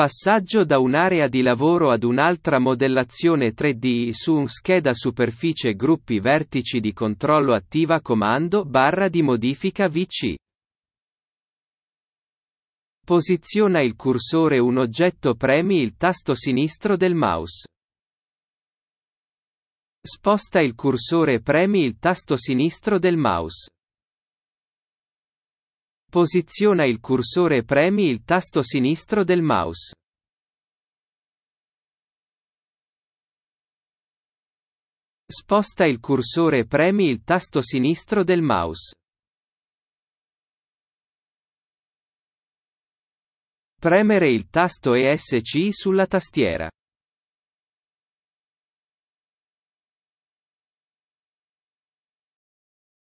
passaggio da un'area di lavoro ad un'altra modellazione 3D su un scheda superficie gruppi vertici di controllo attiva comando barra di modifica VC. Posiziona il cursore un oggetto premi il tasto sinistro del mouse. Sposta il cursore premi il tasto sinistro del mouse. Posiziona il cursore e premi il tasto sinistro del mouse. Sposta il cursore e premi il tasto sinistro del mouse. Premere il tasto ESC sulla tastiera.